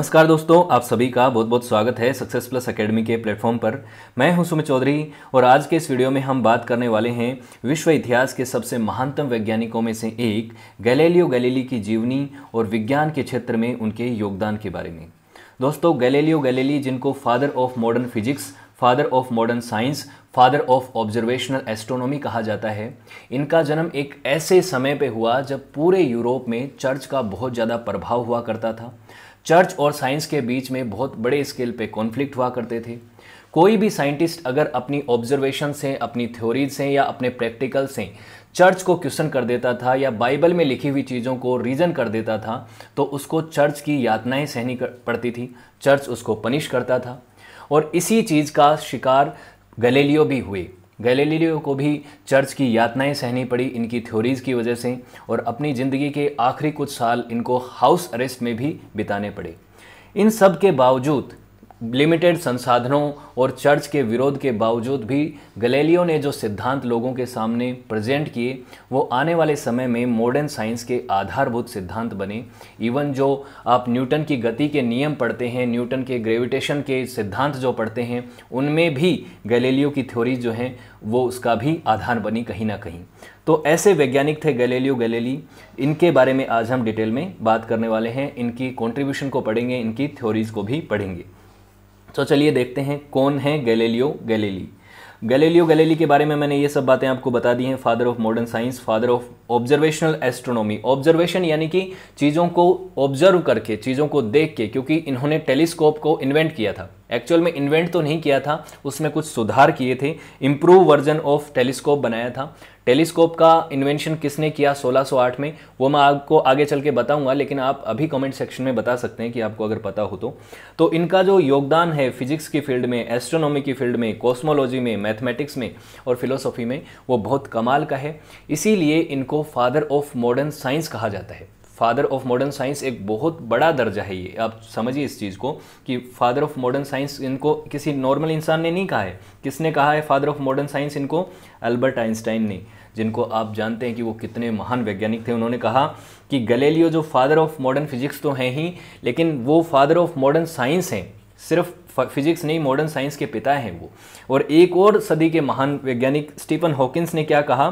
नमस्कार दोस्तों आप सभी का बहुत बहुत स्वागत है सक्सेस प्लस एकेडमी के प्लेटफॉर्म पर मैं हूं सुमित चौधरी और आज के इस वीडियो में हम बात करने वाले हैं विश्व इतिहास के सबसे महानतम वैज्ञानिकों में से एक गैलेलियो गैलीली की जीवनी और विज्ञान के क्षेत्र में उनके योगदान के बारे में दोस्तों गैलेलियो गैलीली जिनको father of modern physics father of modern science father of observational astronomy कहा जाता है इनका जन्म एक ऐसे समय पे हुआ जब पूरे यूरोप में चर्च का बहुत ज़्यादा प्रभाव हुआ करता था चर्च और साइंस के बीच में बहुत बड़े स्केल पे कॉन्फ्लिक्ट हुआ करते थे कोई भी साइंटिस्ट अगर अपनी ऑब्जर्वेशन से अपनी थ्योरीज से या अपने प्रैक्टिकल से चर्च को क्वेश्चन कर देता था या बाइबल में लिखी हुई चीज़ों को रीजन कर देता था तो उसको चर्च की यातनाएं सहनी पड़ती थी चर्च उसको पनिश करता था और इसी चीज़ का शिकार गलेलियो भी हुए गैलीलियो को भी चर्च की यातनाएं सहनी पड़ी इनकी थ्योरीज़ की वजह से और अपनी ज़िंदगी के आखिरी कुछ साल इनको हाउस अरेस्ट में भी बिताने पड़े इन सब के बावजूद लिमिटेड संसाधनों और चर्च के विरोध के बावजूद भी गलेलियो ने जो सिद्धांत लोगों के सामने प्रेजेंट किए वो आने वाले समय में मॉडर्न साइंस के आधारभूत सिद्धांत बने इवन जो आप न्यूटन की गति के नियम पढ़ते हैं न्यूटन के ग्रेविटेशन के सिद्धांत जो पढ़ते हैं उनमें भी गलेलियो की थ्योरी जो हैं वो उसका भी आधार बनी कहीं ना कहीं तो ऐसे वैज्ञानिक थे गलेलियो गलेली इनके बारे में आज हम डिटेल में बात करने वाले हैं इनकी कॉन्ट्रीब्यूशन को पढ़ेंगे इनकी थ्योरीज़ को भी पढ़ेंगे तो चलिए देखते हैं कौन है गैलीलियो गैलीली गैलीलियो गैलीली के बारे में मैंने ये सब बातें आपको बता दी हैं father of modern science father of observational astronomy observation यानी कि चीज़ों को ऑब्जर्व करके चीज़ों को देख के क्योंकि इन्होंने टेलीस्कोप को इन्वेंट किया था एक्चुअल में इन्वेंट तो नहीं किया था उसमें कुछ सुधार किए थे इम्प्रूव वर्जन ऑफ टेलीस्कोप बनाया था टेलीस्कोप का इन्वेंशन किसने किया 1608 में वो मैं आपको आगे चल के बताऊंगा लेकिन आप अभी कमेंट सेक्शन में बता सकते हैं कि आपको अगर पता हो तो तो इनका जो योगदान है फिजिक्स की फील्ड में एस्ट्रोनॉमी की फील्ड में कॉस्मोलॉजी में मैथमेटिक्स में और फिलोसॉफी में वो बहुत कमाल का है इसीलिए इनको फादर ऑफ मॉडर्न साइंस कहा जाता है फादर ऑफ मॉडर्न साइंस एक बहुत बड़ा दर्जा है ये आप समझिए इस चीज़ को कि फादर ऑफ मॉडर्न साइंस इनको किसी नॉर्मल इंसान ने नहीं कहा है किसने कहा है फादर ऑफ मॉडर्न साइंस इनको अल्बर्ट आइंस्टाइन ने जिनको आप जानते हैं कि वो कितने महान वैज्ञानिक थे उन्होंने कहा कि गलेलियो जो फादर ऑफ मॉडर्न फिजिक्स तो हैं ही लेकिन वो फादर ऑफ मॉडर्न साइंस हैं सिर्फ फिजिक्स नहीं मॉडर्न साइंस के पिता हैं वो और एक और सदी के महान वैज्ञानिक स्टीफन हॉकिंस ने क्या कहा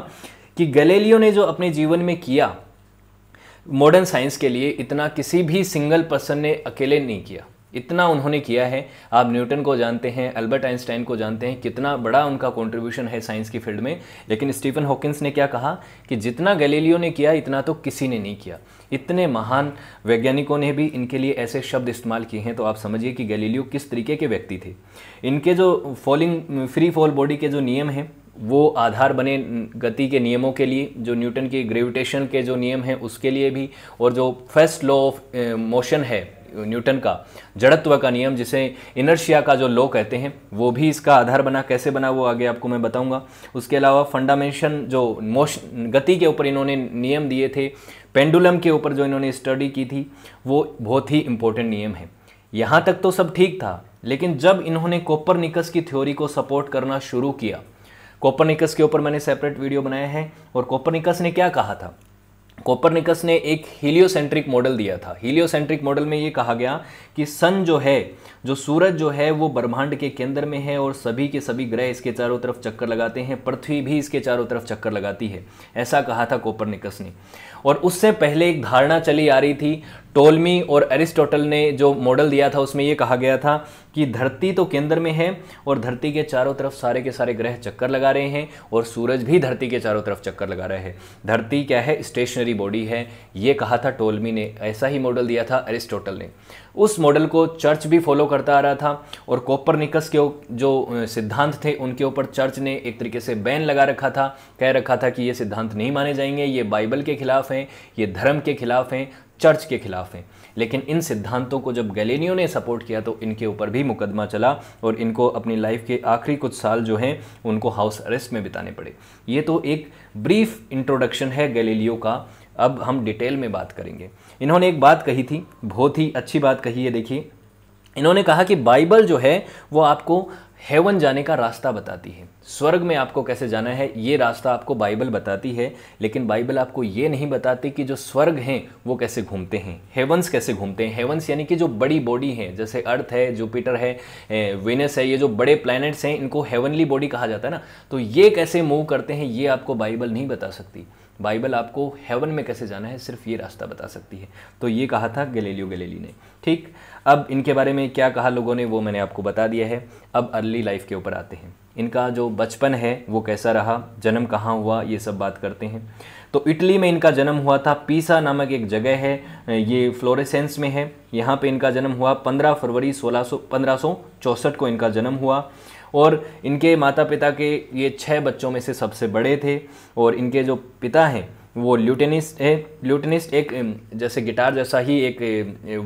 कि गलेलियो ने जो अपने जीवन में किया मॉडर्न साइंस के लिए इतना किसी भी सिंगल पर्सन ने अकेले नहीं किया इतना उन्होंने किया है आप न्यूटन को जानते हैं अल्बर्ट आइंस्टाइन को जानते हैं कितना बड़ा उनका कंट्रीब्यूशन है साइंस की फील्ड में लेकिन स्टीफन हॉकिंस ने क्या कहा कि जितना गैलीलियो ने किया इतना तो किसी ने नहीं किया इतने महान वैज्ञानिकों ने भी इनके लिए ऐसे शब्द इस्तेमाल किए हैं तो आप समझिए कि गैलीलियो किस तरीके के व्यक्ति थे इनके जो फॉलिंग फ्री फॉल बॉडी के जो नियम हैं वो आधार बने गति के नियमों के लिए जो न्यूटन के ग्रेविटेशन के जो नियम हैं उसके लिए भी और जो फर्स्ट लॉ ऑफ मोशन है न्यूटन का जड़त्व का नियम जिसे इनर्शिया का जो लॉ कहते हैं वो भी इसका आधार बना कैसे बना वो आगे आपको मैं बताऊंगा उसके अलावा फंडामेंशन जो मोशन गति के ऊपर इन्होंने नियम दिए थे पेंडुलम के ऊपर जो इन्होंने स्टडी की थी वो बहुत ही इंपॉर्टेंट नियम है यहाँ तक तो सब ठीक था लेकिन जब इन्होंने कोपर निकस की थ्योरी को सपोर्ट करना शुरू किया कोपरनिकस के ऊपर मैंने सेपरेट वीडियो बनाए हैं और कोपरनिकस ने क्या कहा था कोपरनिकस ने एक हीलियोसेंट्रिक मॉडल दिया था हीलियोसेंट्रिक मॉडल में ये कहा गया कि सन जो है जो सूरज जो है वो ब्रह्मांड के केंद्र में है और सभी के सभी ग्रह इसके चारों तरफ चक्कर लगाते हैं पृथ्वी भी इसके चारों तरफ चक्कर लगाती है ऐसा कहा था कोपरनिकस ने और उससे पहले एक धारणा चली आ रही थी टोलमी और एरिस्टोटल ने जो मॉडल दिया था उसमें यह कहा गया था कि धरती तो केंद्र में है और धरती के चारों तरफ सारे के सारे ग्रह चक्कर लगा रहे हैं और सूरज भी धरती के चारों तरफ चक्कर लगा रहा है धरती क्या है स्टेशनरी बॉडी है ये कहा था टोलमी ने ऐसा ही मॉडल दिया था अरिस्टोटल ने उस मॉडल को चर्च भी फॉलो करता आ रहा था और कोपरनिकस के जो सिद्धांत थे उनके ऊपर चर्च ने एक तरीके से बैन लगा रखा था कह रखा था कि ये सिद्धांत नहीं माने जाएंगे ये बाइबल के खिलाफ हैं ये धर्म के खिलाफ हैं चर्च के खिलाफ हैं लेकिन इन सिद्धांतों को जब गैलेनियो ने सपोर्ट किया तो इनके ऊपर भी मुकदमा चला और इनको अपनी लाइफ के आखिरी कुछ साल जो हैं उनको हाउस अरेस्ट में बिताने पड़े ये तो एक ब्रीफ इंट्रोडक्शन है गैलेलियो का अब हम डिटेल में बात करेंगे इन्होंने एक बात कही थी बहुत ही अच्छी बात कही है देखिए इन्होंने कहा कि बाइबल जो है वो आपको हेवन जाने का रास्ता बताती है स्वर्ग में आपको कैसे जाना है ये रास्ता आपको बाइबल बताती है लेकिन बाइबल आपको ये नहीं बताती कि जो स्वर्ग हैं वो कैसे घूमते हैं हेवंस कैसे घूमते हैं हेवंस यानी कि जो बड़ी बॉडी हैं जैसे अर्थ है जुपिटर है वेनस है ये जो बड़े प्लैनेट्स हैं इनको हेवनली बॉडी कहा जाता है ना तो ये कैसे मूव करते हैं ये आपको बाइबल नहीं बता सकती बाइबल आपको हेवन में कैसे जाना है सिर्फ ये रास्ता बता सकती है तो ये कहा था गलेलियो गलेली ने ठीक अब इनके बारे में क्या कहा लोगों ने वो मैंने आपको बता दिया है अब अर्ली लाइफ के ऊपर आते हैं इनका जो बचपन है वो कैसा रहा जन्म कहाँ हुआ ये सब बात करते हैं तो इटली में इनका जन्म हुआ था पीसा नामक एक जगह है ये फ्लोरेसेंस में है यहाँ पे इनका जन्म हुआ 15 फरवरी सोलह सौ को इनका जन्म हुआ और इनके माता पिता के ये छः बच्चों में से सबसे बड़े थे और इनके जो पिता हैं वो ल्यूटेनिस्ट है ल्यूटेनिस्ट एक जैसे गिटार जैसा ही एक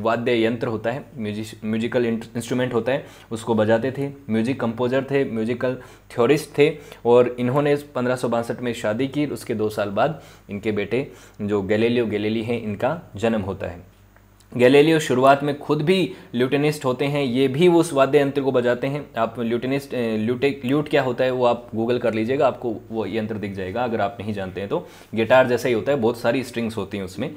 वाद्य यंत्र होता है म्यूजिक म्यूजिकल इंस्ट्रूमेंट होता है उसको बजाते थे म्यूजिक कंपोजर थे म्यूजिकल थ्योरिस्ट थे और इन्होंने पंद्रह में शादी की उसके दो साल बाद इनके बेटे जो गैलीलियो गलेली हैं इनका जन्म होता है गैलेलियो शुरुआत में खुद भी ल्यूटेनिस्ट होते हैं ये भी वो वाद्य यंत्र को बजाते हैं आप ल्यूटेनिस्ट ल्यूटे ल्यूट क्या होता है वो आप गूगल कर लीजिएगा आपको वो यंत्र दिख जाएगा अगर आप नहीं जानते हैं तो गिटार जैसा ही होता है बहुत सारी स्ट्रिंग्स होती हैं उसमें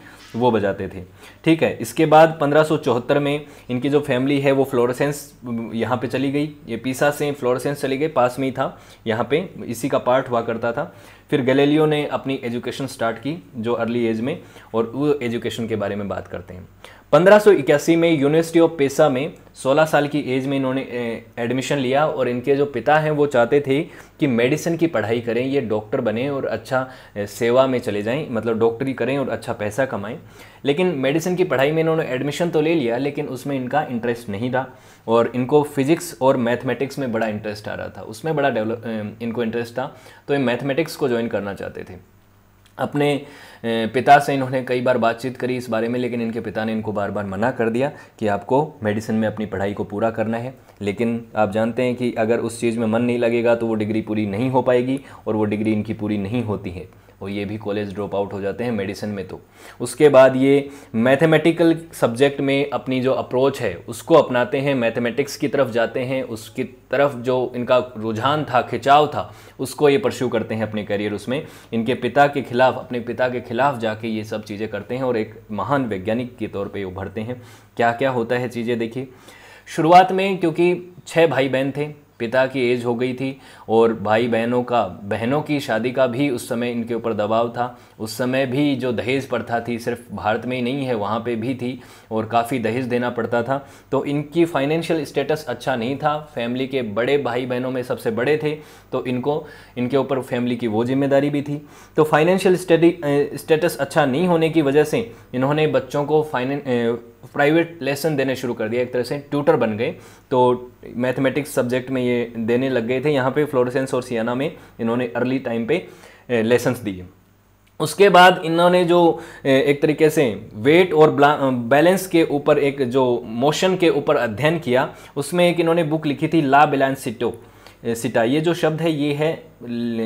वो बजाते थे ठीक है इसके बाद पंद्रह में इनकी जो फैमिली है वो फ्लोरसेंस यहाँ पर चली गई ये पीसा से फ्लोरसेंस चली गई पास में ही था यहाँ पर इसी का पार्ट हुआ करता था फिर गलेलियो ने अपनी एजुकेशन स्टार्ट की जो अर्ली एज में और वो एजुकेशन के बारे में बात करते हैं 1581 में यूनिवर्सिटी ऑफ पेशा में 16 साल की एज में इन्होंने एडमिशन लिया और इनके जो पिता हैं वो चाहते थे कि मेडिसिन की पढ़ाई करें ये डॉक्टर बने और अच्छा सेवा में चले जाएं मतलब डॉक्टरी करें और अच्छा पैसा कमाएं लेकिन मेडिसिन की पढ़ाई में इन्होंने एडमिशन तो ले लिया लेकिन उसमें इनका इंटरेस्ट नहीं था और इनको फिजिक्स और मैथमेटिक्स में बड़ा इंटरेस्ट आ रहा था उसमें बड़ा डेवलप इनको इंटरेस्ट था तो ये मैथमेटिक्स को ज्वाइन करना चाहते थे अपने पिता से इन्होंने कई बार बातचीत करी इस बारे में लेकिन इनके पिता ने इनको बार बार मना कर दिया कि आपको मेडिसिन में अपनी पढ़ाई को पूरा करना है लेकिन आप जानते हैं कि अगर उस चीज़ में मन नहीं लगेगा तो वो डिग्री पूरी नहीं हो पाएगी और वो डिग्री इनकी पूरी नहीं होती है और ये भी कॉलेज ड्रॉप आउट हो जाते हैं मेडिसिन में तो उसके बाद ये मैथमेटिकल सब्जेक्ट में अपनी जो अप्रोच है उसको अपनाते हैं मैथमेटिक्स की तरफ जाते हैं उसकी तरफ जो इनका रुझान था खिंचाव था उसको ये परस्यू करते हैं अपने करियर उसमें इनके पिता के खिलाफ अपने पिता के खिलाफ जाके ये सब चीज़ें करते हैं और एक महान वैज्ञानिक के तौर पर उभरते हैं क्या क्या होता है चीज़ें देखिए शुरुआत में क्योंकि छः भाई बहन थे पिता की एज हो गई थी और भाई बहनों का बहनों की शादी का भी उस समय इनके ऊपर दबाव था उस समय भी जो दहेज प्रथा थी सिर्फ भारत में ही नहीं है वहाँ पे भी थी और काफ़ी दहेज देना पड़ता था तो इनकी फाइनेंशियल स्टेटस अच्छा नहीं था फैमिली के बड़े भाई बहनों में सबसे बड़े थे तो इनको इनके ऊपर फैमिली की वो जिम्मेदारी भी थी तो फाइनेंशियल स्टेटस अच्छा नहीं होने की वजह से इन्होंने बच्चों को फाइनें प्राइवेट लेसन देने शुरू कर दिया एक तरह से ट्यूटर बन गए तो मैथमेटिक्स सब्जेक्ट में ये देने लग गए थे यहाँ पे फ्लोरेसेंस और सियाना में इन्होंने अर्ली टाइम पे लेसन्स दिए उसके बाद इन्होंने जो एक तरीके से वेट और बैलेंस के ऊपर एक जो मोशन के ऊपर अध्ययन किया उसमें एक इन्होंने बुक लिखी थी ला सिटो ये जो शब्द है ये है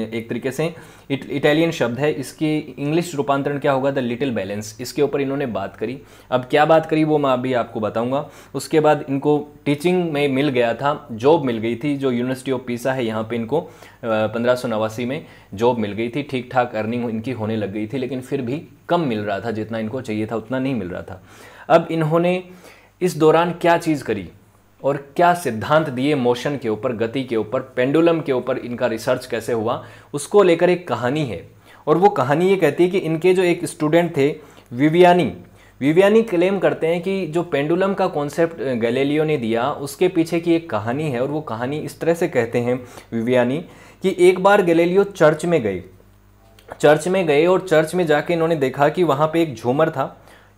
एक तरीके से इटालियन शब्द है इसके इंग्लिश रूपांतरण क्या होगा द लिटिल बैलेंस इसके ऊपर इन्होंने बात करी अब क्या बात करी वो मैं अभी आपको बताऊंगा उसके बाद इनको टीचिंग में मिल गया था जॉब मिल गई थी जो यूनिवर्सिटी ऑफ पीसा है यहाँ पे इनको पंद्रह में जॉब मिल गई थी ठीक ठाक अर्निंग इनकी होने लग गई थी लेकिन फिर भी कम मिल रहा था जितना इनको चाहिए था उतना नहीं मिल रहा था अब इन्होंने इस दौरान क्या चीज़ करी और क्या सिद्धांत दिए मोशन के ऊपर गति के ऊपर पेंडुलम के ऊपर इनका रिसर्च कैसे हुआ उसको लेकर एक कहानी है और वो कहानी ये कहती है कि इनके जो एक स्टूडेंट थे विवियानी विवियानी क्लेम करते हैं कि जो पेंडुलम का कॉन्सेप्ट गैलेलियो ने दिया उसके पीछे की एक कहानी है और वो कहानी इस तरह से कहते हैं विवियानी कि एक बार गैलेलियो चर्च में गए चर्च में गए और चर्च में जाके इन्होंने देखा कि वहाँ पे एक झूमर था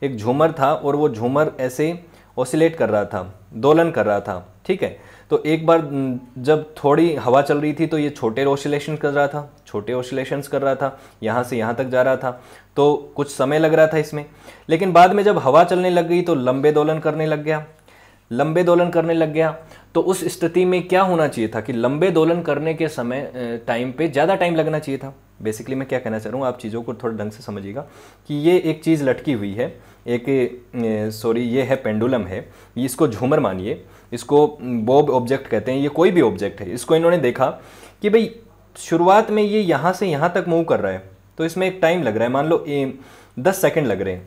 एक झूमर था और वो झूमर ऐसे ओसिलेट कर रहा था दोलन कर रहा था ठीक है तो एक बार जब थोड़ी हवा चल रही थी तो ये छोटे ओसिलेशन कर रहा था छोटे ओसिलेशंस कर रहा था यहाँ से यहाँ तक जा रहा था तो कुछ समय लग रहा था इसमें लेकिन बाद में जब हवा चलने लग गई तो लंबे दोलन करने लग गया लंबे दोलन करने लग गया तो उस स्थिति में क्या होना चाहिए था कि लंबे दोलन करने के समय टाइम पे ज़्यादा टाइम लगना चाहिए था बेसिकली मैं क्या कहना चाह रहा हूँ आप चीज़ों को थोड़ा ढंग से समझिएगा कि ये एक चीज़ लटकी हुई है एक सॉरी ये है पेंडुलम है इसको झूमर मानिए इसको बॉब ऑब्जेक्ट कहते हैं ये कोई भी ऑब्जेक्ट है इसको इन्होंने देखा कि भाई शुरुआत में ये यहाँ से यहाँ तक मूव कर रहा है तो इसमें एक टाइम लग रहा है मान लो ए, दस सेकेंड लग रहे हैं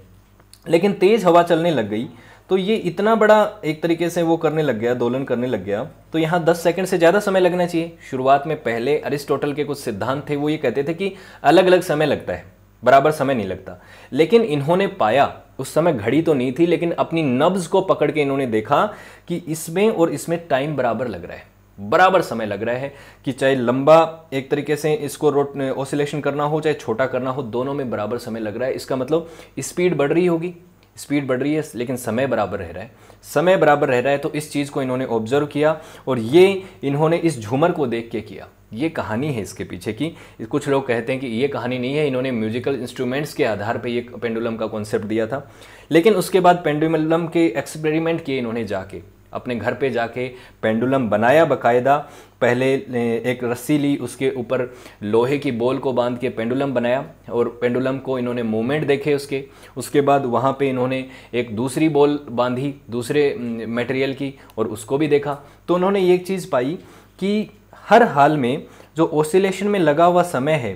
लेकिन तेज़ हवा चलने लग गई तो ये इतना बड़ा एक तरीके से वो करने लग गया दोलन करने लग गया तो यहाँ 10 सेकंड से ज़्यादा समय लगना चाहिए शुरुआत में पहले अरिस्टोटल के कुछ सिद्धांत थे वो ये कहते थे कि अलग अलग समय लगता है बराबर समय नहीं लगता लेकिन इन्होंने पाया उस समय घड़ी तो नहीं थी लेकिन अपनी नब्ज को पकड़ के इन्होंने देखा कि इसमें और इसमें टाइम बराबर लग रहा है बराबर समय लग रहा है कि चाहे लंबा एक तरीके से इसको रोट ओसिलेशन करना हो चाहे छोटा करना हो दोनों में बराबर समय लग रहा है इसका मतलब स्पीड बढ़ रही होगी स्पीड बढ़ रही है लेकिन समय बराबर रह रहा है समय बराबर रह रहा है तो इस चीज़ को इन्होंने ऑब्जर्व किया और ये इन्होंने इस झूमर को देख के किया ये कहानी है इसके पीछे की कुछ लोग कहते हैं कि ये कहानी नहीं है इन्होंने म्यूजिकल इंस्ट्रूमेंट्स के आधार पर ये पेंडुलम का कॉन्सेप्ट दिया था लेकिन उसके बाद पेंडुलम के एक्सपेरिमेंट किए इन्होंने जाके अपने घर पे जाके पेंडुलम बनाया बकायदा पहले एक रस्सी ली उसके ऊपर लोहे की बॉल को बांध के पेंडुलम बनाया और पेंडुलम को इन्होंने मूवमेंट देखे उसके उसके बाद वहाँ पे इन्होंने एक दूसरी बॉल बांधी दूसरे मटेरियल की और उसको भी देखा तो उन्होंने ये चीज़ पाई कि हर हाल में जो ओसिलेशन में लगा हुआ समय है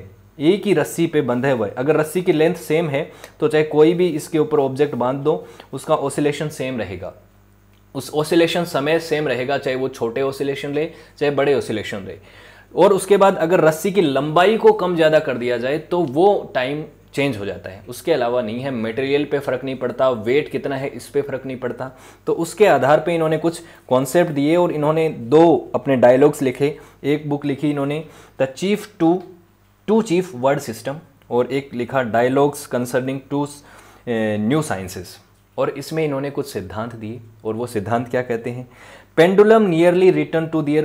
एक ही रस्सी पे बंधे हुए अगर रस्सी की लेंथ सेम है तो चाहे कोई भी इसके ऊपर ऑब्जेक्ट बांध दो उसका ओसिलेशन सेम रहेगा उस ओसिलेशन समय सेम रहेगा चाहे वो छोटे ओसिलेशन ले चाहे बड़े ओसिलेशन ले और उसके बाद अगर रस्सी की लंबाई को कम ज़्यादा कर दिया जाए तो वो टाइम चेंज हो जाता है उसके अलावा नहीं है मटेरियल पे फ़र्क नहीं पड़ता वेट कितना है इस पर फ़र्क नहीं पड़ता तो उसके आधार पे इन्होंने कुछ कॉन्सेप्ट दिए और इन्होंने दो अपने डायलॉग्स लिखे एक बुक लिखी इन्होंने the chief two two chief word system और एक लिखा dialogues concerning two new sciences और इसमें इन्होंने कुछ सिद्धांत दिए और वो सिद्धांत क्या कहते हैं pendulum nearly return to their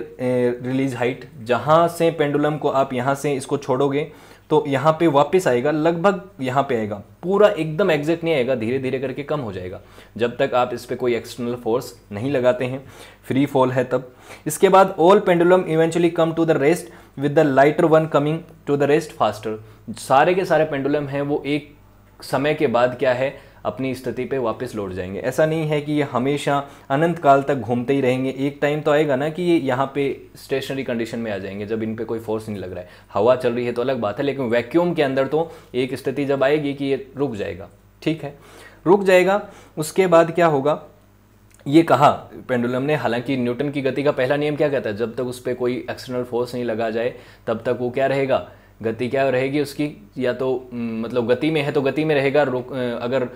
release height जहाँ से पेंडुलम को आप यहाँ से इसको छोड़ोगे तो यहाँ पे वापस आएगा लगभग यहाँ पे आएगा पूरा एकदम एग्जैक्ट नहीं आएगा धीरे धीरे करके कम हो जाएगा जब तक आप इस पर कोई एक्सटर्नल फोर्स नहीं लगाते हैं फ्री फॉल है तब इसके बाद all pendulum eventually come to the rest with the lighter one coming to the rest faster सारे के सारे पेंडुलम हैं वो एक समय के बाद क्या है अपनी स्थिति पे वापस लौट जाएंगे ऐसा नहीं है कि ये हमेशा अनंत काल तक घूमते ही रहेंगे एक टाइम तो आएगा ना कि ये यहाँ पे स्टेशनरी कंडीशन में आ जाएंगे जब इन पर कोई फोर्स नहीं लग रहा है हवा चल रही है तो अलग बात है लेकिन वैक्यूम के अंदर तो एक स्थिति जब आएगी कि ये रुक जाएगा ठीक है रुक जाएगा उसके बाद क्या होगा ये कहा पेंडुलम ने हालांकि न्यूटन की गति का पहला नियम क्या कहता है जब तक उस पर कोई एक्सटर्नल फोर्स नहीं लगा जाए तब तक वो क्या रहेगा गति क्या रहेगी उसकी या तो मतलब गति में है तो गति में रहेगा रुक अगर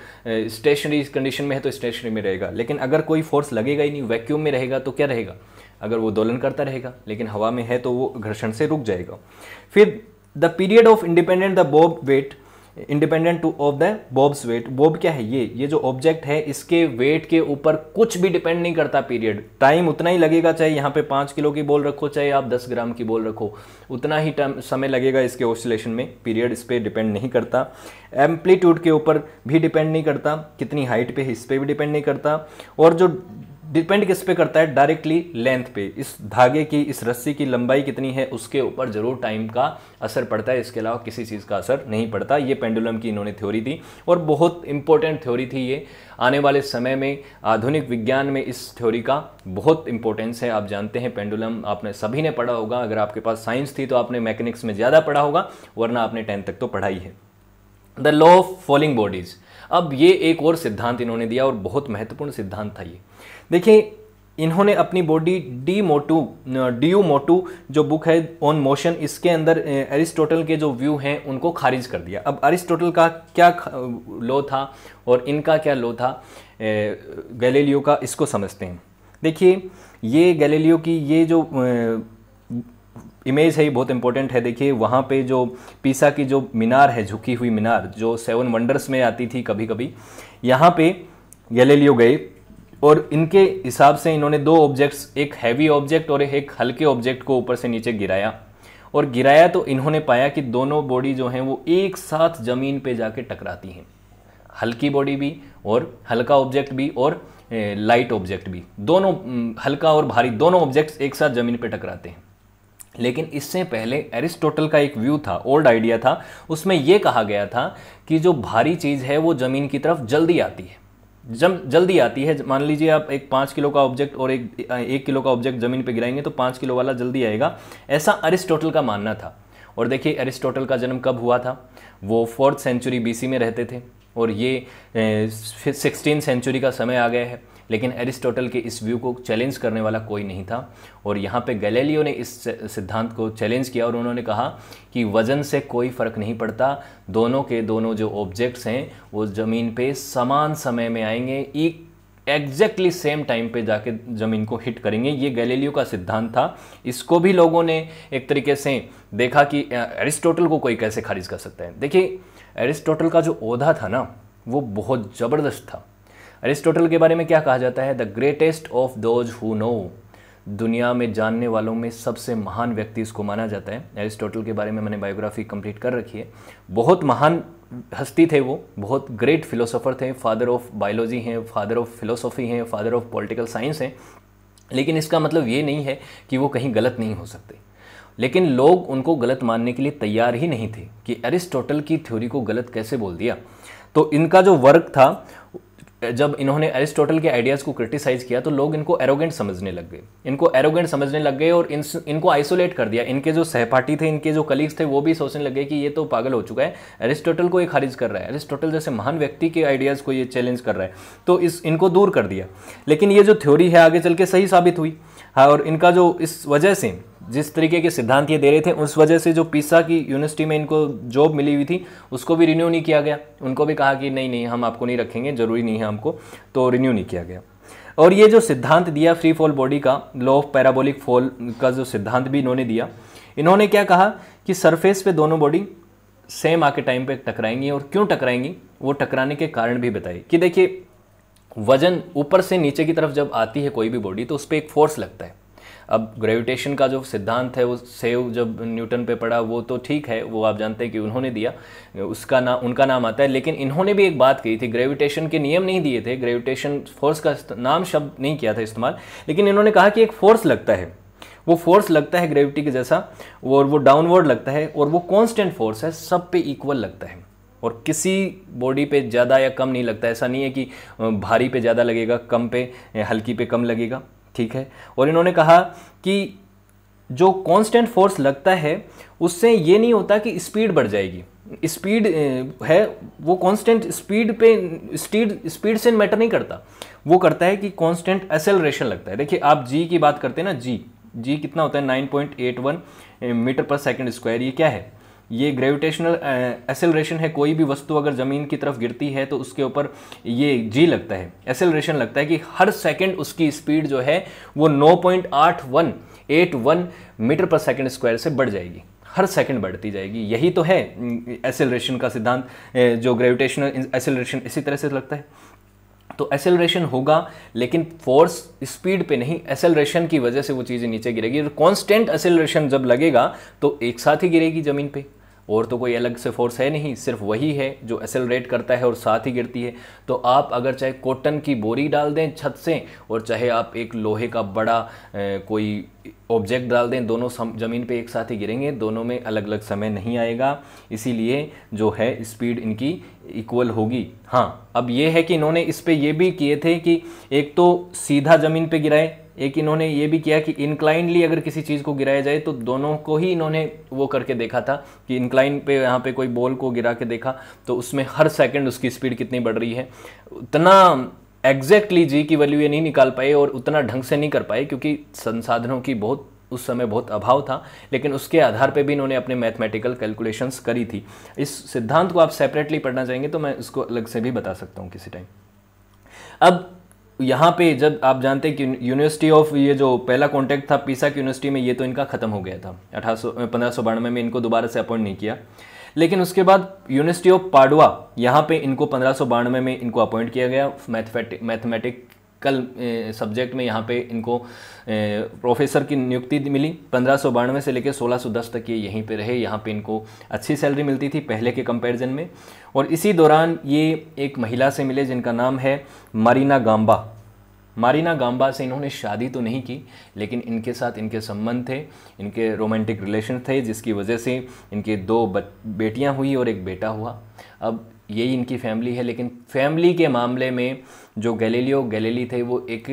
स्टेशनरी कंडीशन में है तो स्टेशनरी में रहेगा लेकिन अगर कोई फोर्स लगेगा ही नहीं वैक्यूम में रहेगा तो क्या रहेगा अगर वो दोलन करता रहेगा लेकिन हवा में है तो वो घर्षण से रुक जाएगा फिर the period of independent the bob weight independent too of the bob's weight bob क्या है ये ये जो ऑब्जेक्ट है इसके वेट के ऊपर कुछ भी डिपेंड नहीं करता पीरियड टाइम उतना ही लगेगा चाहे यहाँ पे पाँच किलो की बॉल रखो चाहे आप दस ग्राम की बॉल रखो उतना ही टाइम समय लगेगा इसके ऑसिलेशन में पीरियड इस पर डिपेंड नहीं करता एम्पलीट्यूड के ऊपर भी डिपेंड नहीं करता कितनी हाइट पे है इस पर भी डिपेंड नहीं करता और जो डिपेंड किस पे करता है डायरेक्टली लेंथ पे इस धागे की इस रस्सी की लंबाई कितनी है उसके ऊपर ज़रूर टाइम का असर पड़ता है इसके अलावा किसी चीज़ का असर नहीं पड़ता ये पेंडुलम की इन्होंने थ्योरी दी और बहुत इंपॉर्टेंट थ्योरी थी ये आने वाले समय में आधुनिक विज्ञान में इस थ्योरी का बहुत इंपॉर्टेंस है आप जानते हैं पेंडुलम आपने सभी ने पढ़ा होगा अगर आपके पास साइंस थी तो आपने मैकेनिक्स में ज़्यादा पढ़ा होगा वरना आपने टेंथ तक तो पढ़ाई है the law of falling bodies अब ये एक और सिद्धांत इन्होंने दिया और बहुत महत्वपूर्ण सिद्धांत था ये देखिए इन्होंने अपनी बॉडी डी मोटू डी यू मोटू जो बुक है ऑन मोशन इसके अंदर एरिस्टोटल के जो व्यू हैं उनको खारिज कर दिया अब एरिस्टोटल का क्या लो था और इनका क्या लो था गैलीलियो का इसको समझते हैं देखिए ये गैलीलियो की ये जो इमेज है ये बहुत इंपॉर्टेंट है देखिए वहाँ पे जो पीसा की जो मीनार है झुकी हुई मीनार जो सेवन वंडर्स में आती थी कभी कभी यहाँ पे गैलीलियो गए और इनके हिसाब से इन्होंने दो ऑब्जेक्ट्स एक हैवी ऑब्जेक्ट और एक हल्के ऑब्जेक्ट को ऊपर से नीचे गिराया और गिराया तो इन्होंने पाया कि दोनों बॉडी जो हैं वो एक साथ ज़मीन पे जाके टकराती हैं हल्की बॉडी भी और हल्का ऑब्जेक्ट भी और लाइट ऑब्जेक्ट भी दोनों हल्का और भारी दोनों ऑब्जेक्ट्स एक साथ ज़मीन पे टकराते हैं लेकिन इससे पहले एरिस्टोटल का एक व्यू था ओल्ड आइडिया था उसमें यह कहा गया था कि जो भारी चीज़ है वो ज़मीन की तरफ जल्दी आती है जम जल्दी आती है मान लीजिए आप एक पाँच किलो का ऑब्जेक्ट और एक एक किलो का ऑब्जेक्ट ज़मीन पर गिराएंगे तो पाँच किलो वाला जल्दी आएगा ऐसा अरिस्टोटल का मानना था और देखिए अरिस्टोटल का जन्म कब हुआ था वो फोर्थ सेंचुरी बीसी में रहते थे और ये सिक्सटीन सेंचुरी का समय आ गया है लेकिन एरिस्टोटल के इस व्यू को चैलेंज करने वाला कोई नहीं था और यहाँ पे गैलेलियो ने इस सिद्धांत को चैलेंज किया और उन्होंने कहा कि वज़न से कोई फ़र्क नहीं पड़ता दोनों के दोनों जो ऑब्जेक्ट्स हैं वो ज़मीन पे समान समय में आएंगे एक एग्जैक्टली सेम टाइम पे जाके ज़मीन को हिट करेंगे ये गैलेलियो का सिद्धांत था इसको भी लोगों ने एक तरीके से देखा कि एरिस्टोटल को कोई कैसे खारिज कर सकता है देखिए एरिस्टोटल का जो ओहदा था ना वो बहुत ज़बरदस्त था अरिस्टोटल के बारे में क्या कहा जाता है the greatest of those who know दुनिया में जानने वालों में सबसे महान व्यक्ति इसको माना जाता है एरिस्टोटल के बारे में मैंने बायोग्राफी कंप्लीट कर रखी है बहुत महान हस्ती थे वो बहुत ग्रेट फिलोसोफर थे फादर ऑफ बायोलॉजी हैं फादर ऑफ फिलोसॉफी हैं फादर ऑफ पॉलिटिकल साइंस हैं लेकिन इसका मतलब ये नहीं है कि वो कहीं गलत नहीं हो सकते लेकिन लोग उनको गलत मानने के लिए तैयार ही नहीं थे कि एरिस्टोटल की थ्योरी को गलत कैसे बोल दिया तो इनका जो वर्क था जब इन्होंने एरिस्टोटल के आइडियाज़ को क्रिटिसाइज़ किया तो लोग इनको एरोगेंट समझने लग गए इनको एरोगेंट समझने लग गए और इन इनको आइसोलेट कर दिया इनके जो सहपाठी थे इनके जो कलीग्स थे वो भी सोचने लगे कि ये तो पागल हो चुका है एरिस्टोटल को ये खारिज कर रहा है एरिस्टोटल जैसे महान व्यक्ति के आइडियाज़ को ये चैलेंज कर रहा है तो इस इनको दूर कर दिया लेकिन ये जो थ्योरी है आगे चल के सही साबित हुई हाँ और इनका जो इस वजह से जिस तरीके के सिद्धांत ये दे रहे थे उस वजह से जो पीसा की यूनिवर्सिटी में इनको जॉब मिली हुई थी उसको भी रिन्यू नहीं किया गया उनको भी कहा कि नहीं नहीं हम आपको नहीं रखेंगे ज़रूरी नहीं है हमको तो रिन्यू नहीं किया गया और ये जो सिद्धांत दिया फ्री फॉल बॉडी का लॉ ऑफ पैराबोलिक फॉल का जो सिद्धांत भी इन्होंने दिया इन्होंने क्या कहा कि सरफेस पे दोनों बॉडी सेम आके टाइम पे टकराएंगी और क्यों टकराएंगी वो टकराने के कारण भी बताए कि देखिए वजन ऊपर से नीचे की तरफ जब आती है कोई भी बॉडी तो उस पर एक फोर्स लगता है अब ग्रेविटेशन का जो सिद्धांत है वो सेव जब न्यूटन पे पड़ा वो तो ठीक है वो आप जानते हैं कि उन्होंने दिया उसका नाम उनका नाम आता है लेकिन इन्होंने भी एक बात कही थी ग्रेविटेशन के नियम नहीं दिए थे ग्रेविटेशन फोर्स का नाम शब्द नहीं किया था इस्तेमाल लेकिन इन्होंने कहा कि एक फोर्स लगता है वो फोर्स लगता है ग्रेविटी के जैसा और वो डाउनवर्ड लगता है और वो कांस्टेंट फोर्स है सब पे इक्वल लगता है और किसी बॉडी पे ज़्यादा या कम नहीं लगता ऐसा नहीं है कि भारी पे ज़्यादा लगेगा कम पे हल्की पे कम लगेगा ठीक है और इन्होंने कहा कि जो कांस्टेंट फोर्स लगता है उससे ये नहीं होता कि स्पीड बढ़ जाएगी स्पीड है वो कांस्टेंट स्पीड पे स्पीड स्पीड से मैटर नहीं करता वो करता है कि कांस्टेंट एसेलरेशन लगता है देखिए आप जी की बात करते हैं ना जी जी कितना होता है 9.81 मीटर पर सेकंड स्क्वायर ये क्या है ये ग्रेविटेशनल एसेलरेशन है कोई भी वस्तु अगर ज़मीन की तरफ गिरती है तो उसके ऊपर ये जी लगता है एसेलरेशन लगता है कि हर सेकंड उसकी स्पीड जो है वो 9.8181 मीटर पर सेकंड स्क्वायर से बढ़ जाएगी हर सेकंड बढ़ती जाएगी यही तो है एसेलरेशन का सिद्धांत जो ग्रेविटेशनल एसेलरेशन इसी तरह से लगता है तो एसेलरेशन होगा लेकिन फोर्स स्पीड पे नहीं एसेलरेशन की वजह से वो चीज़ें नीचे गिरेगी और कांस्टेंट एसेलरेशन जब लगेगा तो एक साथ ही गिरेगी ज़मीन पे और तो कोई अलग से फोर्स है नहीं सिर्फ वही है जो एसेलरेट करता है और साथ ही गिरती है तो आप अगर चाहे कॉटन की बोरी डाल दें छत से और चाहे आप एक लोहे का बड़ा ए, कोई ऑब्जेक्ट डाल दें दोनों सम, जमीन पे एक साथ ही गिरेंगे दोनों में अलग अलग समय नहीं आएगा इसीलिए जो है स्पीड इनकी इक्वल होगी हाँ अब ये है कि इन्होंने इस पर यह भी किए थे कि एक तो सीधा ज़मीन पर गिराए एक इन्होंने ये भी किया कि इंक्लाइनली अगर किसी चीज़ को गिराया जाए तो दोनों को ही इन्होंने वो करके देखा था कि इंक्लाइन पे यहाँ पे कोई बॉल को गिरा के देखा तो उसमें हर सेकंड उसकी स्पीड कितनी बढ़ रही है उतना एग्जैक्टली जी की वैल्यू ये नहीं निकाल पाए और उतना ढंग से नहीं कर पाए क्योंकि संसाधनों की बहुत उस समय बहुत अभाव था लेकिन उसके आधार पर भी इन्होंने अपने मैथमेटिकल कैलकुलेशंस करी थी इस सिद्धांत को आप सेपरेटली पढ़ना चाहेंगे तो मैं इसको अलग से भी बता सकता हूँ किसी टाइम अब यहाँ पे जब आप जानते हैं कि यूनिवर्सिटी ऑफ ये जो पहला कॉन्टैक्ट था पीसा की यूनिवर्सिटी में ये तो इनका ख़त्म हो गया था अठारह सौ पंद्रह सौ बानवे में इनको दोबारा से अपॉइंट नहीं किया लेकिन उसके बाद यूनिवर्सिटी ऑफ पाडुआ यहाँ पे इनको पंद्रह सौ बानवे में इनको अपॉइंट किया गया मैथमेटिक मैथमेटिक कल सब्जेक्ट में यहाँ पे इनको प्रोफेसर की नियुक्ति मिली पंद्रह सौ बानवे से लेकर सोलह सौ दस तक ये यहीं पे रहे यहाँ पे इनको अच्छी सैलरी मिलती थी पहले के कंपैरिजन में और इसी दौरान ये एक महिला से मिले जिनका नाम है मारीना गांबा मारीना गांबा से इन्होंने शादी तो नहीं की लेकिन इनके साथ इनके संबंध थे इनके रोमांटिक रिलेशन थे जिसकी वजह से इनके दो बेटियां हुई और एक बेटा हुआ अब यही इनकी फैमिली है लेकिन फैमिली के मामले में जो गैलीलियो गैलीली थे वो एक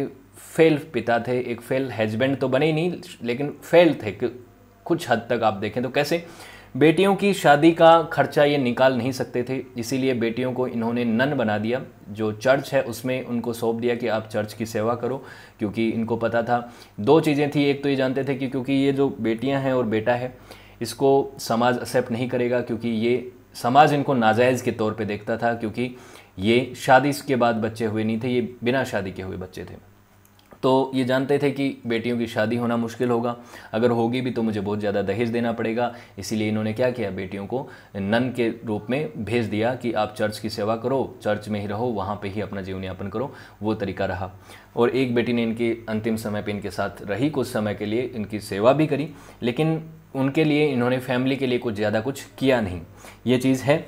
फेल पिता थे एक फेल हस्बैंड तो बने ही नहीं लेकिन फेल थे कुछ हद तक आप देखें तो कैसे बेटियों की शादी का खर्चा ये निकाल नहीं सकते थे इसीलिए बेटियों को इन्होंने नन बना दिया जो चर्च है उसमें उनको सौंप दिया कि आप चर्च की सेवा करो क्योंकि इनको पता था दो चीज़ें थी एक तो ये जानते थे कि क्योंकि ये जो बेटियां हैं और बेटा है इसको समाज एक्सेप्ट नहीं करेगा क्योंकि ये समाज इनको नाजायज़ के तौर पे देखता था क्योंकि ये शादी के बाद बच्चे हुए नहीं थे ये बिना शादी के हुए बच्चे थे तो ये जानते थे कि बेटियों की शादी होना मुश्किल होगा अगर होगी भी तो मुझे बहुत ज़्यादा दहेज देना पड़ेगा इसीलिए इन्होंने क्या किया बेटियों को नन के रूप में भेज दिया कि आप चर्च की सेवा करो चर्च में ही रहो वहाँ पे ही अपना जीवन यापन करो वो तरीका रहा और एक बेटी ने इनके अंतिम समय पर इनके साथ रही कुछ समय के लिए इनकी सेवा भी करी लेकिन उनके लिए इन्होंने फैमिली के लिए कुछ ज़्यादा कुछ किया नहीं ये चीज़ है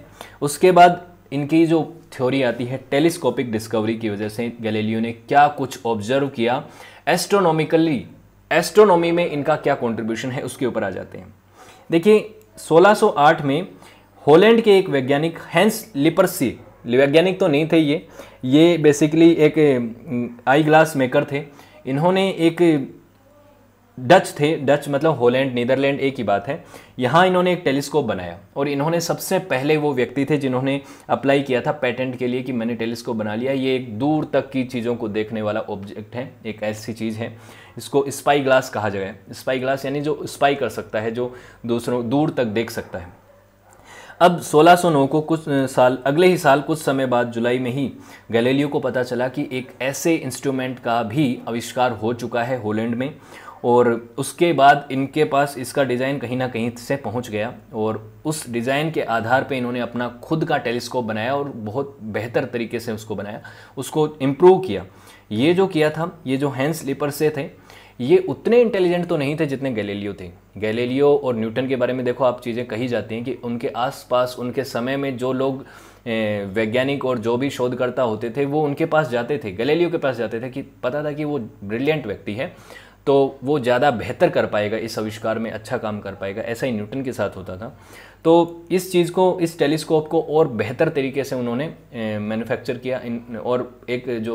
उसके बाद इनकी जो थ्योरी आती है टेलीस्कोपिक डिस्कवरी की वजह से गैलीलियो ने क्या कुछ ऑब्जर्व किया एस्ट्रोनॉमिकली एस्ट्रोनॉमी में इनका क्या कंट्रीब्यूशन है उसके ऊपर आ जाते हैं देखिए 1608 में होलैंड के एक वैज्ञानिक हैंस लिपरसी वैज्ञानिक तो नहीं थे ये ये बेसिकली एक आई ग्लास मेकर थे इन्होंने एक डच थे डच मतलब होलैंड नीदरलैंड एक ही बात है यहाँ इन्होंने एक टेलीस्कोप बनाया और इन्होंने सबसे पहले वो व्यक्ति थे जिन्होंने अप्लाई किया था पेटेंट के लिए कि मैंने टेलीस्कोप बना लिया ये एक दूर तक की चीज़ों को देखने वाला ऑब्जेक्ट है एक ऐसी चीज़ है इसको स्पाई ग्लास कहा जाए स्पाई ग्लास यानी जो स्पाई कर सकता है जो दूसरों दूर तक देख सकता है अब 1609 को कुछ साल अगले ही साल कुछ समय बाद जुलाई में ही गैलेलियो को पता चला कि एक ऐसे इंस्ट्रूमेंट का भी आविष्कार हो चुका है होलैंड में और उसके बाद इनके पास इसका डिज़ाइन कहीं ना कहीं से पहुंच गया और उस डिज़ाइन के आधार पे इन्होंने अपना खुद का टेलीस्कोप बनाया और बहुत बेहतर तरीके से उसको बनाया उसको इम्प्रूव किया ये जो किया था ये जो हैंड स्लीपर से थे ये उतने इंटेलिजेंट तो नहीं थे जितने गैलेलियो थे गैलेलियो और न्यूटन के बारे में देखो आप चीज़ें कही जाती हैं कि उनके आसपास उनके समय में जो लोग वैज्ञानिक और जो भी शोधकर्ता होते थे वो उनके पास जाते थे गलेलियो के पास जाते थे कि पता था कि वो ब्रिलियंट व्यक्ति है तो वो ज़्यादा बेहतर कर पाएगा इस आविष्कार में अच्छा काम कर पाएगा ऐसा ही न्यूटन के साथ होता था तो इस चीज़ को इस टेलीस्कोप को और बेहतर तरीके से उन्होंने मैन्युफैक्चर किया इन और एक जो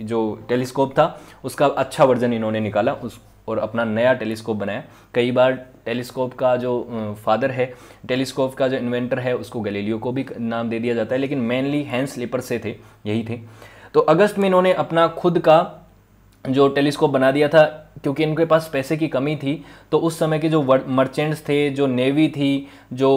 जो टेलीस्कोप था उसका अच्छा वर्जन इन्होंने निकाला उस और अपना नया टेलीस्कोप बनाया कई बार टेलीस्कोप का जो फादर है टेलीस्कोप का जो इन्वेंटर है उसको गैलीलियो को भी नाम दे दिया जाता है लेकिन मेनली हैंस लिपर से थे यही थे तो अगस्त में इन्होंने अपना खुद का जो टेलीस्कोप बना दिया था क्योंकि इनके पास पैसे की कमी थी तो उस समय के जो मर्चेंट्स थे जो नेवी थी जो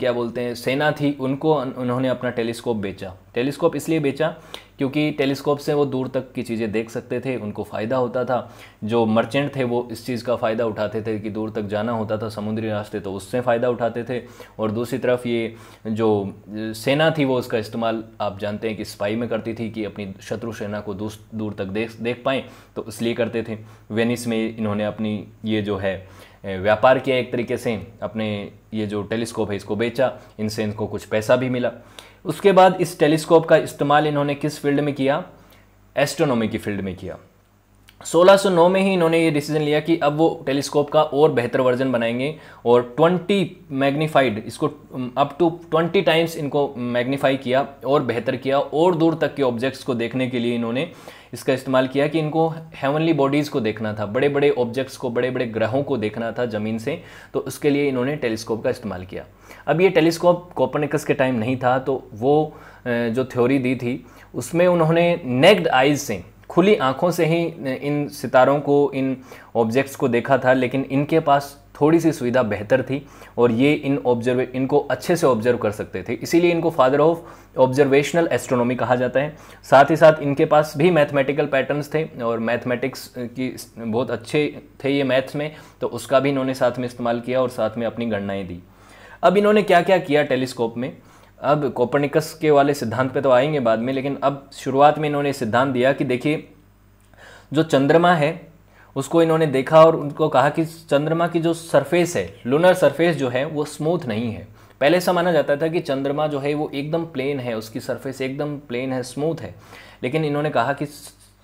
क्या बोलते हैं सेना थी उनको उन्होंने अपना टेलीस्कोप बेचा टेलीस्कोप इसलिए बेचा क्योंकि टेलीस्कोप से वो दूर तक की चीज़ें देख सकते थे उनको फ़ायदा होता था जो मर्चेंट थे वो इस चीज़ का फ़ायदा उठाते थे कि दूर तक जाना होता था समुद्री रास्ते तो उससे फ़ायदा उठाते थे और दूसरी तरफ ये जो सेना थी वो उसका इस्तेमाल आप जानते हैं कि स्पाई में करती थी कि अपनी शत्रु सेना को दूर तक देख देख पाएँ तो इसलिए करते थे वेनिस में इन्होंने अपनी ये जो है व्यापार किया एक तरीके से अपने ये जो टेलीस्कोप है इसको बेचा इनसे इनको कुछ पैसा भी मिला उसके बाद इस टेलीस्कोप का इस्तेमाल इन्होंने किस फील्ड में किया एस्ट्रोनॉमी की फील्ड में किया 1609 में ही इन्होंने ये डिसीजन लिया कि अब वो टेलीस्कोप का और बेहतर वर्जन बनाएंगे और 20 मैग्नीफाइड इसको अप टू 20 टाइम्स इनको मैग्नीफाई किया और बेहतर किया और दूर तक के ऑब्जेक्ट्स को देखने के लिए इन्होंने इसका इस्तेमाल किया कि इनको हेवनली बॉडीज़ को देखना था बड़े बड़े ऑब्जेक्ट्स को बड़े बड़े ग्रहों को देखना था ज़मीन से तो उसके लिए इन्होंने टेलीस्कोप का इस्तेमाल किया अब ये टेलीस्कोप कॉपरनिकस के टाइम नहीं था तो वो जो थ्योरी दी थी उसमें उन्होंने नेग्ड आइज से खुली आंखों से ही इन सितारों को इन ऑब्जेक्ट्स को देखा था लेकिन इनके पास थोड़ी सी सुविधा बेहतर थी और ये इन ऑब्जर्व इनको अच्छे से ऑब्जर्व कर सकते थे इसीलिए इनको फादर ऑफ ऑब्जर्वेशनल एस्ट्रोनॉमी कहा जाता है साथ ही साथ इनके पास भी मैथमेटिकल पैटर्न्स थे और मैथमेटिक्स की बहुत अच्छे थे ये मैथ्स में तो उसका भी इन्होंने साथ में इस्तेमाल किया और साथ में अपनी गणनाएँ दी अब इन्होंने क्या क्या किया टेलीस्कोप में अब कोपरनिकस के वाले सिद्धांत पे तो आएंगे बाद में लेकिन अब शुरुआत में इन्होंने सिद्धांत दिया कि देखिए जो चंद्रमा है उसको इन्होंने देखा और उनको कहा कि चंद्रमा की जो सरफेस है लूनर सरफेस जो है वो स्मूथ नहीं है पहले ऐसा माना जाता था कि चंद्रमा जो है वो एकदम प्लेन है उसकी सरफेस एकदम प्लेन है स्मूथ है लेकिन इन्होंने कहा कि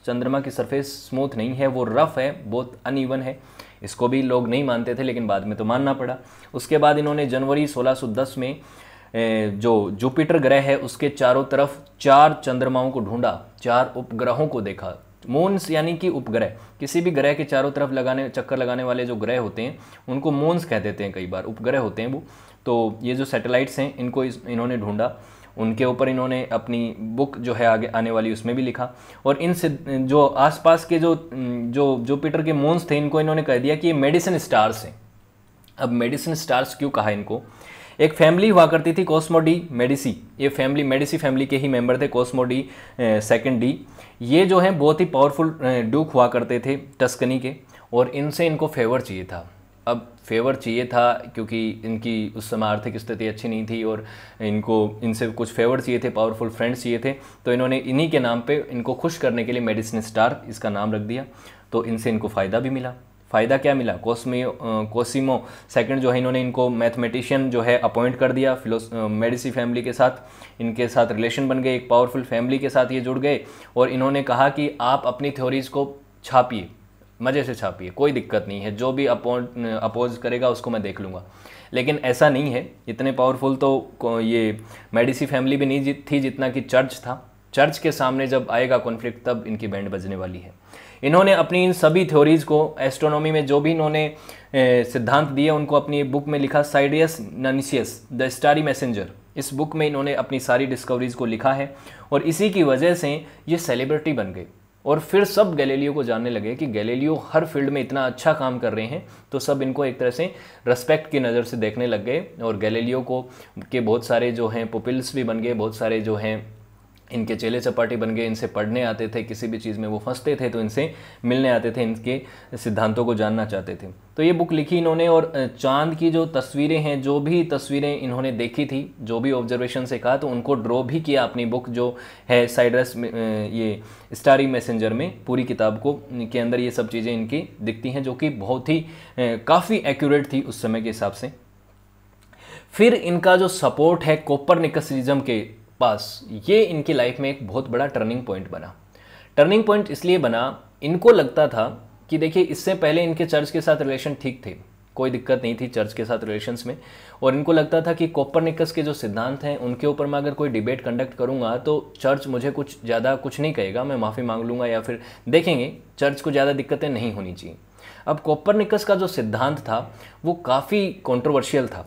चंद्रमा की सरफेस स्मूथ नहीं है वो रफ़ है बहुत अनइवन है इसको भी लोग नहीं मानते थे लेकिन बाद में तो मानना पड़ा उसके बाद इन्होंने जनवरी 1610 में जो जुपिटर ग्रह है उसके चारों तरफ चार चंद्रमाओं को ढूंढा चार उपग्रहों को देखा मोन्स यानी कि उपग्रह किसी भी ग्रह के चारों तरफ लगाने चक्कर लगाने वाले जो ग्रह होते हैं उनको मोन्स कह देते हैं कई बार उपग्रह होते हैं वो तो ये जो सैटेलाइट्स हैं इनको इस, इन्होंने ढूंढा उनके ऊपर इन्होंने अपनी बुक जो है आगे आने वाली उसमें भी लिखा और इन जो आसपास के जो जो जुपिटर के मोन्स थे इनको इन्होंने कह दिया कि ये मेडिसिन स्टार्स हैं अब मेडिसिन स्टार्स क्यों कहा इनको एक फैमिली हुआ करती थी कॉस्मोडी मेडिसी ये फैमिली मेडिसी फैमिली के ही मेंबर थे कॉस्मोडी सेकंड डी ये जो है बहुत ही पावरफुल ड्यूक हुआ करते थे टस्कनी के और इनसे इनको फेवर चाहिए था अब फेवर चाहिए था क्योंकि इनकी उस समय आर्थिक स्थिति अच्छी नहीं थी और इनको इनसे कुछ फेवर चाहिए थे पावरफुल फ्रेंड्स चाहिए थे तो इन्होंने इन्हीं के नाम पे इनको खुश करने के लिए मेडिसिन स्टार इसका नाम रख दिया तो इनसे इनको फ़ायदा भी मिला फ़ायदा क्या मिला कोसमी कोसिमो सेकंड जो है इन्होंने इनको मैथमेटिशियन जो है अपॉइंट कर दिया फिलोस मेडिसी फैमिली के साथ इनके साथ रिलेशन बन गए एक पावरफुल फैमिली के साथ ये जुड़ गए और इन्होंने कहा कि आप अपनी थ्योरीज़ को छापिए मज़े से छापिए कोई दिक्कत नहीं है जो भी अपोज करेगा उसको मैं देख लूँगा लेकिन ऐसा नहीं है इतने पावरफुल तो ये मेडिसी फैमिली भी नहीं थी जितना कि चर्च था चर्च के सामने जब आएगा कॉन्फ्लिक्ट तब इनकी बैंड बजने वाली है इन्होंने अपनी इन सभी थ्योरीज़ को एस्ट्रोनॉमी में जो भी इन्होंने सिद्धांत दिए उनको अपनी बुक में लिखा साइडियस ननिशियस द स्टारी मैसेंजर इस बुक में इन्होंने अपनी सारी डिस्कवरीज़ को लिखा है और इसी की वजह से ये सेलिब्रिटी बन गए और फिर सब गैलेलियो को जानने लगे कि गैलेलियो हर फील्ड में इतना अच्छा काम कर रहे हैं तो सब इनको एक तरह से रेस्पेक्ट की नज़र से देखने लग गए और गैलेलियो को के बहुत सारे जो हैं पुपिल्स भी बन गए बहुत सारे जो हैं इनके चेले चपाटी बन गए इनसे पढ़ने आते थे किसी भी चीज़ में वो फंसते थे तो इनसे मिलने आते थे इनके सिद्धांतों को जानना चाहते थे तो ये बुक लिखी इन्होंने और चांद की जो तस्वीरें हैं जो भी तस्वीरें इन्होंने देखी थी जो भी ऑब्जर्वेशन से कहा तो उनको ड्रॉ भी किया अपनी बुक जो है साइडरस ये स्टारी मैसेंजर में पूरी किताब को के अंदर ये सब चीज़ें इनकी दिखती हैं जो कि बहुत ही काफ़ी एक्यूरेट थी उस समय के हिसाब से फिर इनका जो सपोर्ट है कोपर निकसिज्म के पास ये इनकी लाइफ में एक बहुत बड़ा टर्निंग पॉइंट बना टर्निंग पॉइंट इसलिए बना इनको लगता था कि देखिए इससे पहले इनके चर्च के साथ रिलेशन ठीक थे कोई दिक्कत नहीं थी चर्च के साथ रिलेशंस में और इनको लगता था कि कॉपर के जो सिद्धांत हैं उनके ऊपर मैं अगर कोई डिबेट कंडक्ट करूंगा तो चर्च मुझे कुछ ज़्यादा कुछ नहीं कहेगा मैं माफ़ी मांग लूँगा या फिर देखेंगे चर्च को ज़्यादा दिक्कतें नहीं होनी चाहिए अब कॉपर का जो सिद्धांत था वो काफ़ी कॉन्ट्रोवर्शियल था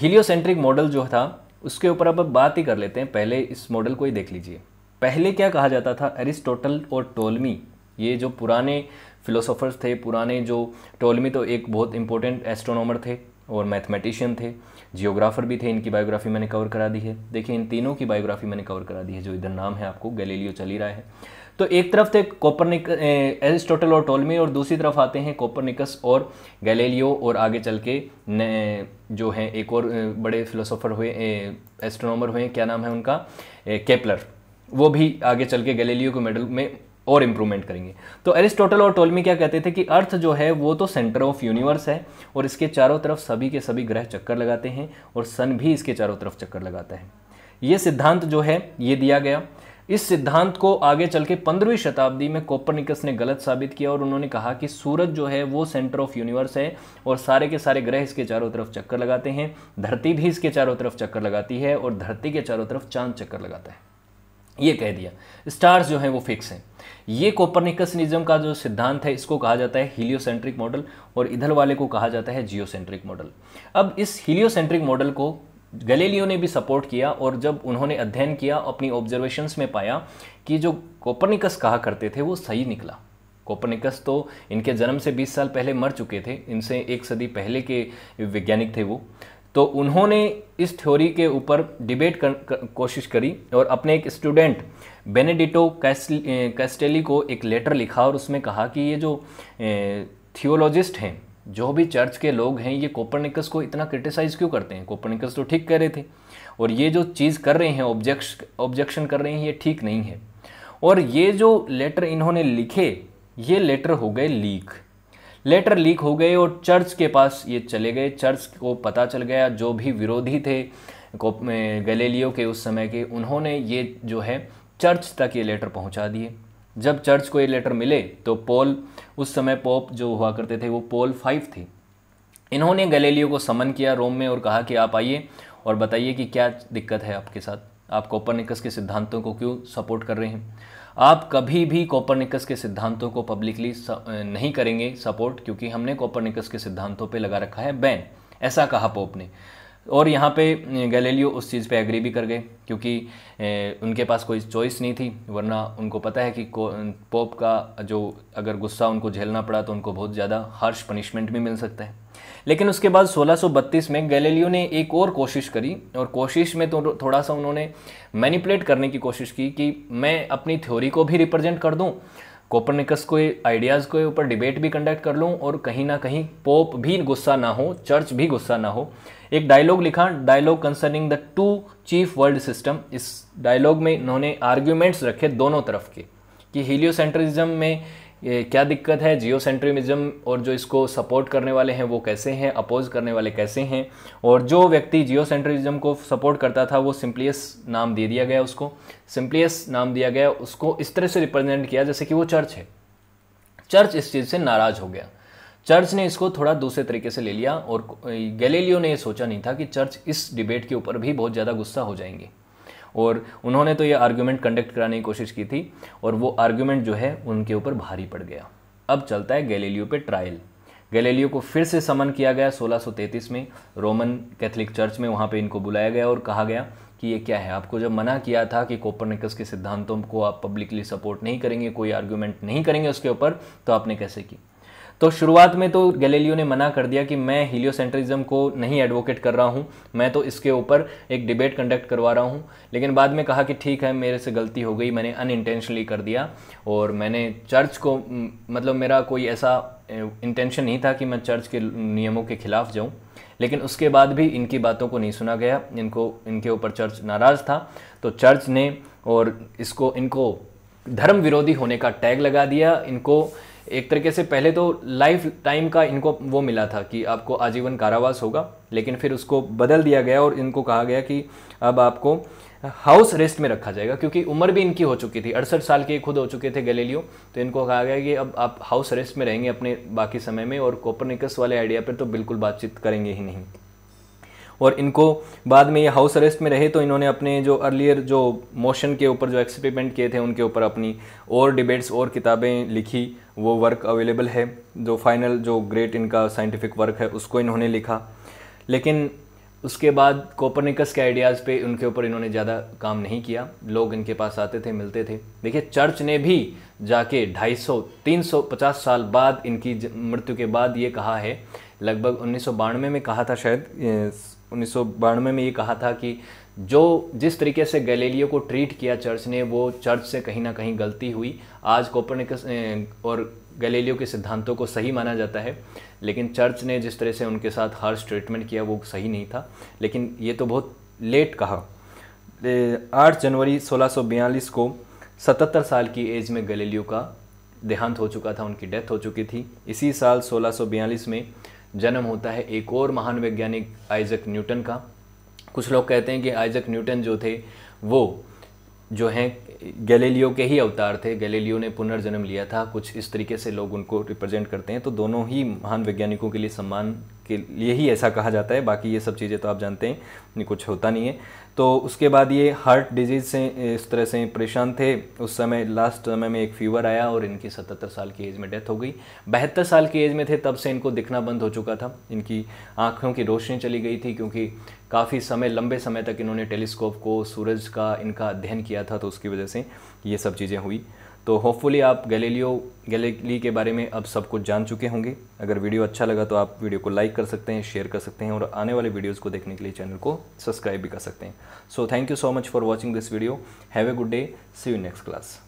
हीलियोसेंट्रिक मॉडल जो था उसके ऊपर अब बात ही कर लेते हैं पहले इस मॉडल को ही देख लीजिए पहले क्या कहा जाता था एरिस्टोटल और टोलमी ये जो पुराने फिलोसोफर्स थे पुराने जो टोलमी तो एक बहुत इंपॉर्टेंट एस्ट्रोनॉमर थे और मैथमेटिशियन थे जियोग्राफर भी थे इनकी बायोग्राफी मैंने कवर करा दी है देखिए इन तीनों की बायोग्राफी मैंने कवर करा दी है जो इधर नाम है आपको गैलीलियो चल ही रहा है तो एक तरफ थे कोपरनिक एरिस्टोटल और टोलमी और दूसरी तरफ आते हैं कोपरनिकस और गैलीलियो और आगे चल के जो हैं एक और बड़े फिलोसोफर हुए एस्ट्रोनॉमर हुए क्या नाम है उनका केपलर वो भी आगे चल के गैलीलियो के मेडल में और इम्प्रूवमेंट करेंगे तो एरिस्टोटल और टोलमी क्या कहते थे कि अर्थ जो है वो तो सेंटर ऑफ यूनिवर्स है और इसके चारों तरफ सभी के सभी ग्रह चक्कर लगाते हैं और सन भी इसके चारों तरफ चक्कर लगाता है ये सिद्धांत जो है ये दिया गया इस सिद्धांत को आगे चल के पंद्रहवीं शताब्दी में कोपरनिकस ने गलत साबित किया और उन्होंने कहा कि सूरज जो है वो सेंटर ऑफ यूनिवर्स है और सारे के सारे ग्रह इसके चारों तरफ चक्कर लगाते हैं धरती भी इसके चारों तरफ चक्कर लगाती है और धरती के चारों तरफ चांद चक्कर लगाता है ये कह दिया स्टार्स जो हैं वो फिक्स हैं ये कोपरनिकसनिज्म का जो सिद्धांत है इसको कहा जाता है हीलियोसेंट्रिक मॉडल और इधर वाले को कहा जाता है जियोसेंट्रिक मॉडल अब इस हीलियोसेंट्रिक मॉडल को गलेलियो ने भी सपोर्ट किया और जब उन्होंने अध्ययन किया अपनी ऑब्जर्वेशंस में पाया कि जो कोपरनिकस कहा करते थे वो सही निकला कोपरनिकस तो इनके जन्म से 20 साल पहले मर चुके थे इनसे एक सदी पहले के वैज्ञानिक थे वो तो उन्होंने इस थ्योरी के ऊपर डिबेट कर, कर, कोशिश करी और अपने एक स्टूडेंट बेनेडिटो कैस्टेली को एक लेटर लिखा और उसमें कहा कि ये जो थियोलॉजिस्ट हैं जो भी चर्च के लोग हैं ये कोपरनिकस को इतना क्रिटिसाइज़ क्यों करते हैं कोपरनिकस तो ठीक कह रहे थे और ये जो चीज़ कर रहे हैं ऑब्जेक्श ऑब्जेक्शन कर रहे हैं ये ठीक नहीं है और ये जो लेटर इन्होंने लिखे ये लेटर हो गए लीक लेटर लीक हो गए और चर्च के पास ये चले गए चर्च को पता चल गया जो भी विरोधी थे गलेलियो के उस समय के उन्होंने ये जो है चर्च तक ये लेटर पहुंचा दिए जब चर्च को ये लेटर मिले तो पोल उस समय पोप जो हुआ करते थे वो पोल फाइव थे इन्होंने गलेलियो को समन किया रोम में और कहा कि आप आइए और बताइए कि क्या दिक्कत है आपके साथ आप कोपरनिकस के सिद्धांतों को क्यों सपोर्ट कर रहे हैं आप कभी भी कॉपरनिकस के सिद्धांतों को पब्लिकली नहीं करेंगे सपोर्ट क्योंकि हमने कॉपरनिकस के सिद्धांतों पर लगा रखा है बैन ऐसा कहा पोप ने और यहाँ पे गैलेलियो उस चीज़ पे एग्री भी कर गए क्योंकि उनके पास कोई चॉइस नहीं थी वरना उनको पता है कि पोप का जो अगर गुस्सा उनको झेलना पड़ा तो उनको बहुत ज़्यादा हार्श पनिशमेंट भी मिल सकता है लेकिन उसके बाद 1632 में गैलीलियो ने एक और कोशिश करी और कोशिश में तो थोड़ा सा उन्होंने मैनिपुलेट करने की कोशिश की कि मैं अपनी थ्योरी को भी रिप्रेजेंट कर दूँ कोपरनिकस को आइडियाज़ के ऊपर डिबेट भी कंडक्ट कर लूँ और कहीं ना कहीं पोप भी गुस्सा ना हो चर्च भी गुस्सा ना हो एक डायलॉग लिखा dialogue concerning the two chief world system इस डायलॉग में इन्होंने आर्ग्यूमेंट्स रखे दोनों तरफ के कि हीलियोसेंट्रिज्म सेंट्रिज्म में ये क्या दिक्कत है जियो सेंट्रिमिज़म और जो इसको सपोर्ट करने वाले हैं वो कैसे हैं अपोज करने वाले कैसे हैं और जो व्यक्ति जियो सेंट्रिमिज़म को सपोर्ट करता था वो सिंप्लियस नाम दे दिया गया उसको सिंप्लियस नाम दिया गया उसको इस तरह से रिप्रेजेंट किया जैसे कि वो चर्च है चर्च इस चीज़ से नाराज़ हो गया चर्च ने इसको थोड़ा दूसरे तरीके से ले लिया और गैलेलियो ने ये सोचा नहीं था कि चर्च इस डिबेट के ऊपर भी बहुत ज़्यादा गुस्सा हो जाएंगे और उन्होंने तो ये आर्ग्यूमेंट कंडक्ट कराने की कोशिश की थी और वो आर्ग्यूमेंट जो है उनके ऊपर भारी पड़ गया अब चलता है गैलीलियो पे ट्रायल गैलीलियो को फिर से समन किया गया 1633 में रोमन कैथलिक चर्च में वहाँ पे इनको बुलाया गया और कहा गया कि ये क्या है आपको जब मना किया था कि कोपरनिकस के सिद्धांतों को आप पब्लिकली सपोर्ट नहीं करेंगे कोई आर्ग्यूमेंट नहीं करेंगे उसके ऊपर तो आपने कैसे की तो शुरुआत में तो गैलेलियो ने मना कर दिया कि मैं हीलियोसेंट्रिज्म को नहीं एडवोकेट कर रहा हूँ मैं तो इसके ऊपर एक डिबेट कंडक्ट करवा रहा हूँ लेकिन बाद में कहा कि ठीक है मेरे से गलती हो गई मैंने अनइंटेंशनली कर दिया और मैंने चर्च को मतलब मेरा कोई ऐसा इंटेंशन नहीं था कि मैं चर्च के नियमों के खिलाफ जाऊँ लेकिन उसके बाद भी इनकी बातों को नहीं सुना गया इनको इनके ऊपर चर्च नाराज़ था तो चर्च ने और इसको इनको धर्म विरोधी होने का टैग लगा दिया इनको एक तरीके से पहले तो लाइफ टाइम का इनको वो मिला था कि आपको आजीवन कारावास होगा लेकिन फिर उसको बदल दिया गया और इनको कहा गया कि अब आपको हाउस रेस्ट में रखा जाएगा क्योंकि उम्र भी इनकी हो चुकी थी अड़सठ साल के खुद हो चुके थे गलेलियो तो इनको कहा गया कि अब आप हाउस रेस्ट में रहेंगे अपने बाकी समय में और कोपरनिकस वाले आइडिया पर तो बिल्कुल बातचीत करेंगे ही नहीं और इनको बाद में ये हाउस अरेस्ट में रहे तो इन्होंने अपने जो अर्लियर जो मोशन के ऊपर जो एक्सपेरिमेंट किए थे उनके ऊपर अपनी और डिबेट्स और किताबें लिखी वो वर्क अवेलेबल है जो फाइनल जो ग्रेट इनका साइंटिफिक वर्क है उसको इन्होंने लिखा लेकिन उसके बाद कोपरनिकस के आइडियाज़ पे उनके ऊपर इन्होंने ज़्यादा काम नहीं किया लोग इनके पास आते थे मिलते थे देखिए चर्च ने भी जाके 250 350 साल बाद इनकी मृत्यु के बाद ये कहा है लगभग उन्नीस में कहा था शायद उन्नीस में ये कहा था कि जो जिस तरीके से गैलीलियो को ट्रीट किया चर्च ने वो चर्च से कहीं ना कहीं गलती हुई आज कोपरनिकस और गैलीलियो के सिद्धांतों को सही माना जाता है लेकिन चर्च ने जिस तरह से उनके साथ हार्श ट्रीटमेंट किया वो सही नहीं था लेकिन ये तो बहुत लेट कहा आठ जनवरी 1642 को 77 साल की एज में गैलीलियो का देहांत हो चुका था उनकी डेथ हो चुकी थी इसी साल 1642 में जन्म होता है एक और महान वैज्ञानिक आइजक न्यूटन का कुछ लोग कहते हैं कि आइजक न्यूटन जो थे वो जो हैं गैलीलियो के ही अवतार थे गैलीलियो ने पुनर्जन्म लिया था कुछ इस तरीके से लोग उनको रिप्रेजेंट करते हैं तो दोनों ही महान वैज्ञानिकों के लिए सम्मान के लिए ही ऐसा कहा जाता है बाकी ये सब चीज़ें तो आप जानते हैं कुछ होता नहीं है तो उसके बाद ये हार्ट डिजीज़ से इस तरह से परेशान थे उस समय लास्ट समय में एक फीवर आया और इनकी सतहत्तर साल की एज में डेथ हो गई बहत्तर साल की एज में थे तब से इनको दिखना बंद हो चुका था इनकी आँखों की रोशनी चली गई थी क्योंकि काफ़ी समय लंबे समय तक इन्होंने टेलीस्कोप को सूरज का इनका अध्ययन किया था तो उसकी वजह से ये सब चीज़ें हुई तो होपफुली आप गैलीलियो गैलीली के बारे में अब सब कुछ जान चुके होंगे अगर वीडियो अच्छा लगा तो आप वीडियो को लाइक कर सकते हैं शेयर कर सकते हैं और आने वाले वीडियोज़ को देखने के लिए चैनल को सब्सक्राइब भी कर सकते हैं so thank you so much for watching this video have a good day see you next class